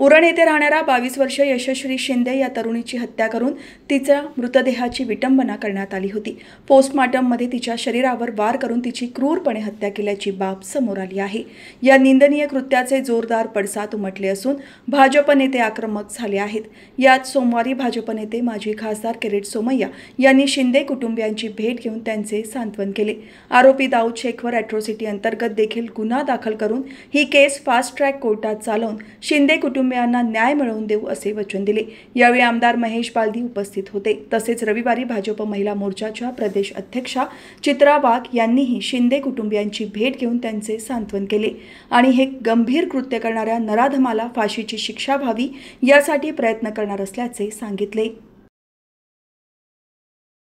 उरण येथे राहणाऱ्या बावीस वर्ष यशस्वी शिंदे या तरुणीची हत्या करून तिच्या मृतदेहाची विटंबना करण्यात आली होती मध्ये तिच्या शरीरावर वार करून तिची क्रूरपणे हत्या केल्याची बाब समोर आली आहे या निंदनीय कृत्याचे जोरदार पडसाद उमटले असून भाजप नेते आक्रमक झाले आहेत यात सोमवारी भाजप नेते माजी खासदार किरीट सोमय्या यांनी शिंदे कुटुंबियांची भेट घेऊन त्यांचे सांत्वन केले आरोपी दाऊद शेखवर अॅट्रोसिटी अंतर्गत देखील गुन्हा दाखल करून ही केस फास्ट ट्रॅक कोर्टात चालवून शिंदे कुटुंब कुटुंबियांना न्याय मिळवून देऊ असे वचन दिले यावेळी आमदार महेश बालदी उपस्थित होते तसेच रविवारी भाजप महिला मोर्चाच्या प्रदेश अध्यक्षा चित्रा वाघ यांनीही शिंदे कुटुंबियांची भेट घेऊन त्यांचे सांत्वन केले आणि हे गंभीर कृत्य करणाऱ्या नराधमाला फाशीची शिक्षा व्हावी यासाठी प्रयत्न करणार असल्याचे सांगितले